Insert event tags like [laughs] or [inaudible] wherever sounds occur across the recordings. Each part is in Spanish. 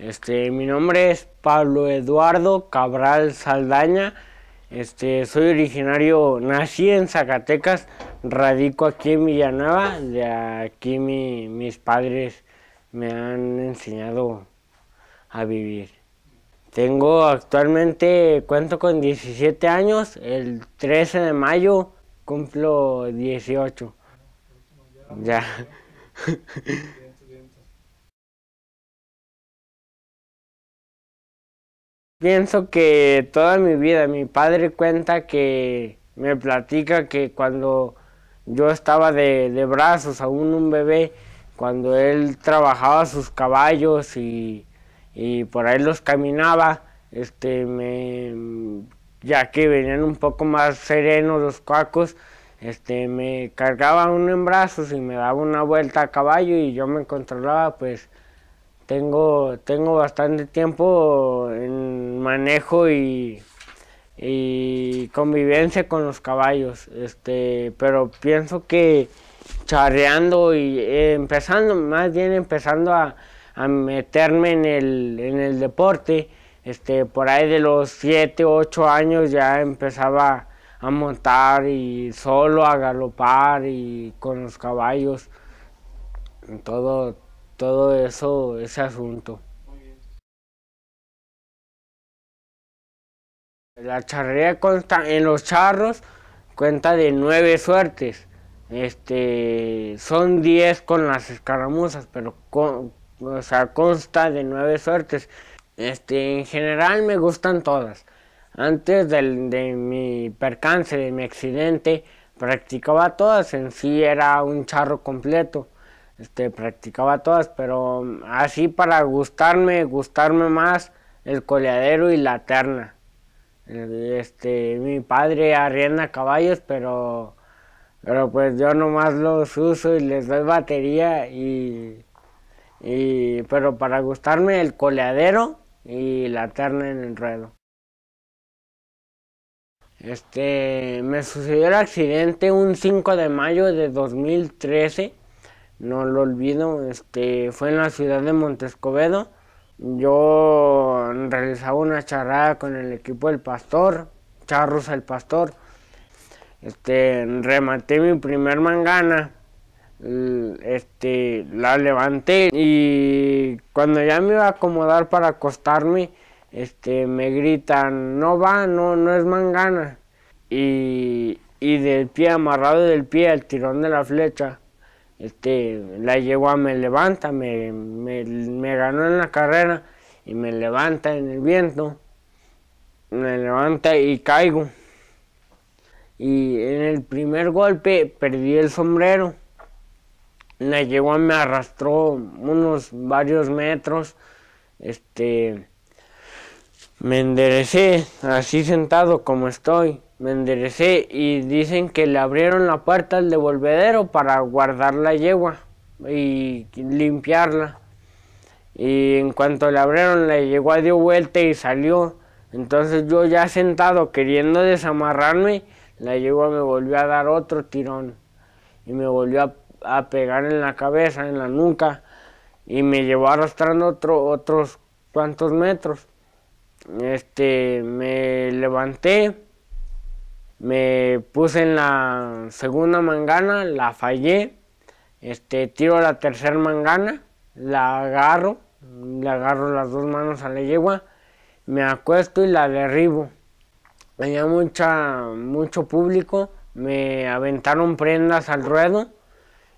Este, mi nombre es Pablo Eduardo Cabral Saldaña. Este, soy originario, nací en Zacatecas, radico aquí en Villanueva. De aquí mis padres me han enseñado a vivir. Tengo actualmente, cuento con 17 años, el 13 de mayo cumplo 18. Ya. [laughs] Pienso que toda mi vida mi padre cuenta que me platica que cuando yo estaba de, brazos, aún un bebé, cuando él trabajaba sus caballos y, y por ahí los caminaba, este, me, ya que venían un poco más serenos los cuacos, este, me cargaba uno en brazos y me daba una vuelta a caballo y yo me controlaba, pues tengo, bastante tiempo en manejo y, convivencia con los caballos, este, pero pienso que charreando y empezando, más bien empezando a, meterme en el, deporte, este, por ahí de los 7, 8 años ya empezaba a montar y solo a galopar y con los caballos, todo, todo eso, ese asunto. La charrería consta en los charros, cuenta de nueve suertes. Este, son diez con las escaramuzas, pero o sea, consta de nueve suertes. Este, en general me gustan todas. Antes de mi percance, de mi accidente, practicaba todas. En sí era un charro completo este, practicaba todas, pero así ah, para gustarme, gustarme más el coleadero y la terna. Este, mi padre arrienda caballos, pero, pero pues yo nomás los uso y les doy batería y, y pero para gustarme el coleadero y la terna en el ruedo. Este, me sucedió el accidente un 5 de mayo de 2013 no lo olvido, este, fue en la ciudad de Montescobedo. Yo realizaba una charrada con el equipo del Pastor, Charros el Pastor. Este, rematé mi primer mangana, este, la levanté y cuando ya me iba a acomodar para acostarme, este, me gritan, no va, no, no es mangana. Y, y del pie amarrado del pie al tirón de la flecha este, la yegua me levanta, me, me, ganó en la carrera y me levanta en el viento, me levanta y caigo. Y en el primer golpe perdí el sombrero. La yegua me arrastró unos varios metros, este, me enderecé, así sentado como estoy. Me enderecé y dicen que le abrieron la puerta al devolvedero para guardar la yegua y limpiarla. Y en cuanto le abrieron la yegua dio vuelta y salió. Entonces yo ya sentado queriendo desamarrarme, la yegua me volvió a dar otro tirón y me volvió a, pegar en la cabeza, en la nuca y me llevó arrastrando otro, otros cuantos metros este, me levanté, me puse en la segunda mangana, la fallé, este, tiro la tercera mangana, la agarro, le agarro las dos manos a la yegua, me acuesto y la derribo. Había mucha, mucho público, me aventaron prendas al ruedo.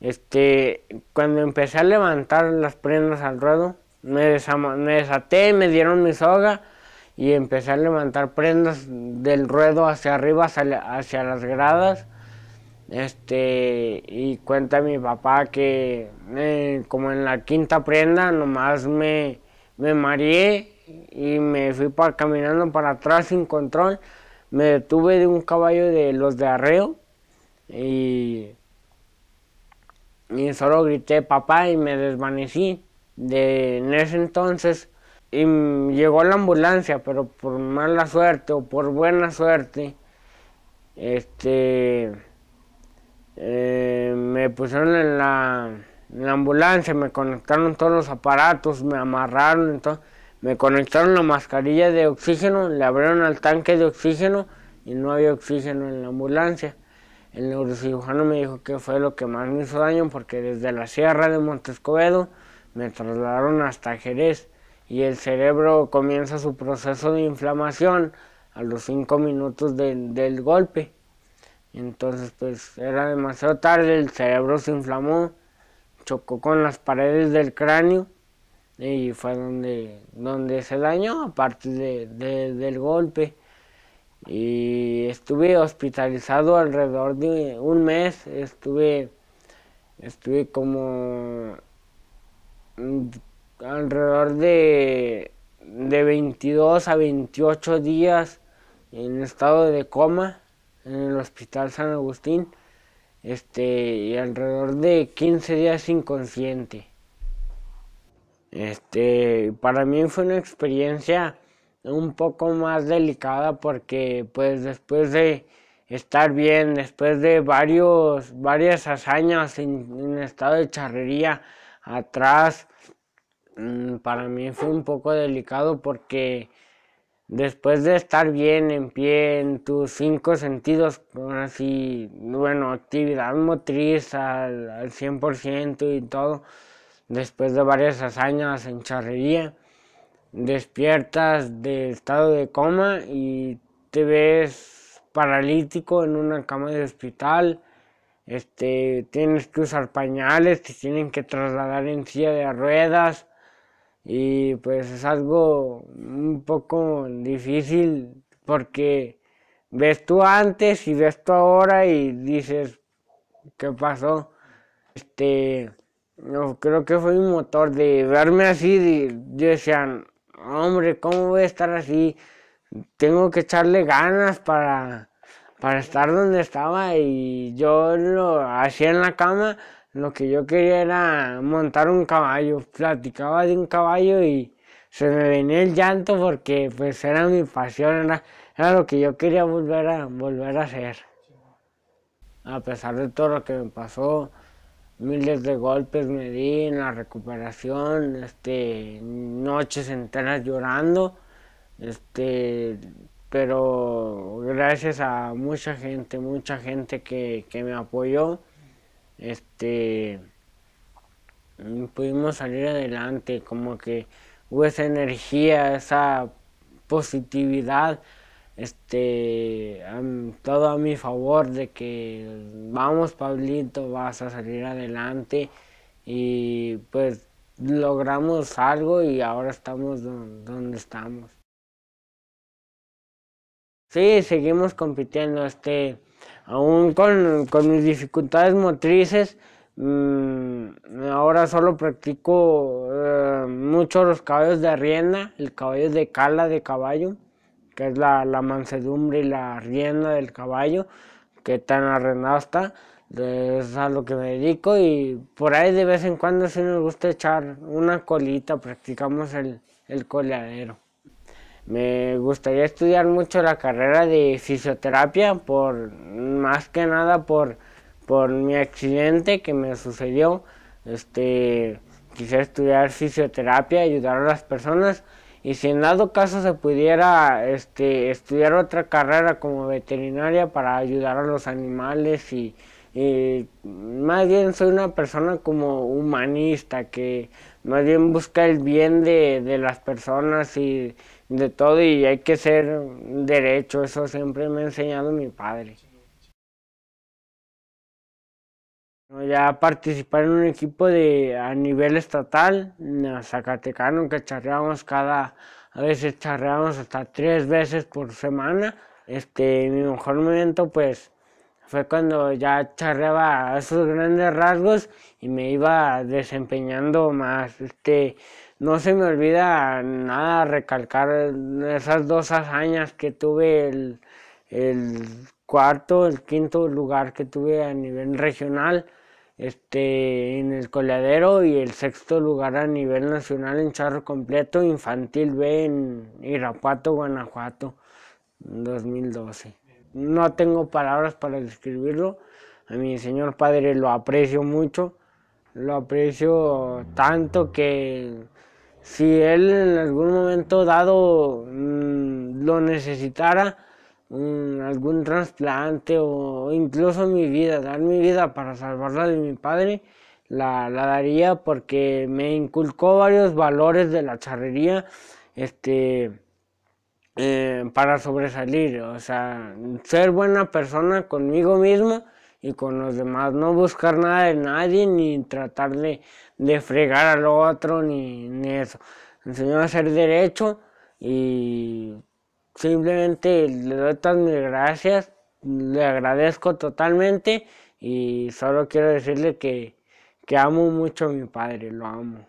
Este, cuando empecé a levantar las prendas al ruedo, me, me desaté, me dieron mi soga, y empecé a levantar prendas del ruedo hacia arriba, hacia, las gradas. Este, y cuenta mi papá que eh, como en la quinta prenda nomás me, me mareé y me fui para, caminando para atrás sin control. Me detuve de un caballo de los de arreo y, y solo grité papá y me desvanecí. De, en ese entonces y llegó la ambulancia, pero por mala suerte o por buena suerte, este, eh, me pusieron en la, ambulancia, me conectaron todos los aparatos, me amarraron, entonces, me conectaron la mascarilla de oxígeno, le abrieron al tanque de oxígeno y no había oxígeno en la ambulancia. El neurocirujano me dijo que fue lo que más me hizo daño porque desde la sierra de Montescobedo me trasladaron hasta Jerez y el cerebro comienza su proceso de inflamación a los cinco minutos del golpe. Entonces pues era demasiado tarde, el cerebro se inflamó, chocó con las paredes del cráneo y fue donde, donde se dañó aparte de, del golpe. Y estuve hospitalizado alrededor de un mes, estuve, estuve como alrededor de, 22 a 28 días en estado de coma en el Hospital San Agustín este, y alrededor de 15 días inconsciente. Este, para mí fue una experiencia un poco más delicada porque pues después de estar bien, después de varios, varias hazañas en estado de charrería atrás, Mm, para mí fue un poco delicado porque después de estar bien en pie en tus cinco sentidos, con así, bueno, actividad motriz al, 100% y todo, después de varias hazañas en charrería, despiertas de estado de coma y te ves paralítico en una cama de hospital, este, tienes que usar pañales, te tienen que trasladar en silla de ruedas, y pues es algo un poco difícil porque ves tú antes y ves tú ahora y dices, ¿qué pasó? Este, creo que fue un motor de verme así, de, yo decía, hombre, ¿cómo voy a estar así? Tengo que echarle ganas para, para estar donde estaba y yo lo hacía en la cama lo que yo quería era montar un caballo. Platicaba de un caballo y se me venía el llanto porque pues era mi pasión, era, lo que yo quería volver a, volver a hacer. A pesar de todo lo que me pasó, miles de golpes me di en la recuperación, este, noches enteras llorando, este, pero gracias a mucha gente, mucha gente que me apoyó, este mm, pudimos salir adelante, como que hubo esa energía, esa positividad, este, todo a mi favor de que vamos Pablito, vas a salir adelante y pues logramos algo y ahora estamos donde estamos. Sí, seguimos compitiendo, este, aún con, con mis dificultades motrices, mm, ahora solo practico eh, mucho los caballos de rienda, el caballo de cala de caballo, que es la, la mansedumbre y la rienda del caballo, que tan arrendado está. Es a lo que me dedico y por ahí de vez en cuando si nos gusta echar una colita, practicamos el, el coleadero. Me gustaría estudiar mucho la carrera de fisioterapia por más que nada por, por mi accidente que me sucedió. Este, quise estudiar fisioterapia, ayudar a las personas y si en dado caso se pudiera este, estudiar otra carrera como veterinaria para ayudar a los animales y, más bien soy una persona como humanista que más bien busca el bien de las personas y de todo y hay que ser derecho, eso siempre me ha enseñado mi padre. Ya participé en un equipo de a nivel estatal, en Zacatecano, que charreamos cada, a veces charreamos hasta tres veces por semana. Este, mi mejor momento pues fue cuando ya charreaba esos grandes rasgos y me iba desempeñando más. Este, no se me olvida nada recalcar esas dos hazañas que tuve el cuarto, el quinto lugar que tuve a nivel regional este, en el coleadero y el sexto lugar a nivel nacional en charro completo infantil B en Irapuato, Guanajuato, 2012. No tengo palabras para describirlo. A mi señor padre lo aprecio mucho, lo aprecio tanto que si él en algún momento dado mm, lo necesitara, mm, algún trasplante o incluso mi vida, dar mi vida para salvarla de mi padre, la, la daría porque me inculcó varios valores de la charrería este, eh, para sobresalir, o sea, ser buena persona conmigo mismo y con los demás, no buscar nada de nadie ni tratar de, de fregar al otro ni, ni eso, enseñó a ser derecho y simplemente le doy todas mis gracias, le agradezco totalmente y solo quiero decirle que, amo mucho a mi padre, lo amo.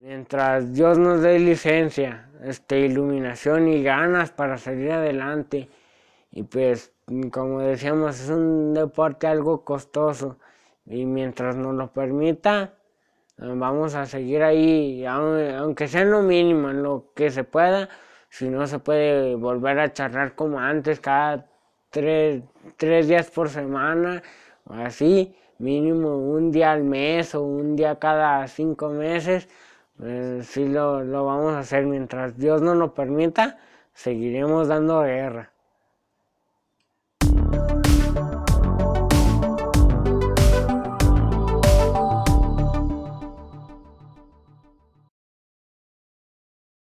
Mientras Dios nos dé licencia, este, iluminación y ganas para salir adelante. Y pues, como decíamos, es un deporte algo costoso. Y mientras nos lo permita, Vamos a seguir ahí, aunque sea lo mínimo, en lo que se pueda. Si no se puede volver a charlar como antes, cada tres, días por semana, o así, mínimo un día al mes o un día cada cinco meses. si pues sí lo, lo vamos a hacer mientras Dios nos lo permita, seguiremos dando guerra.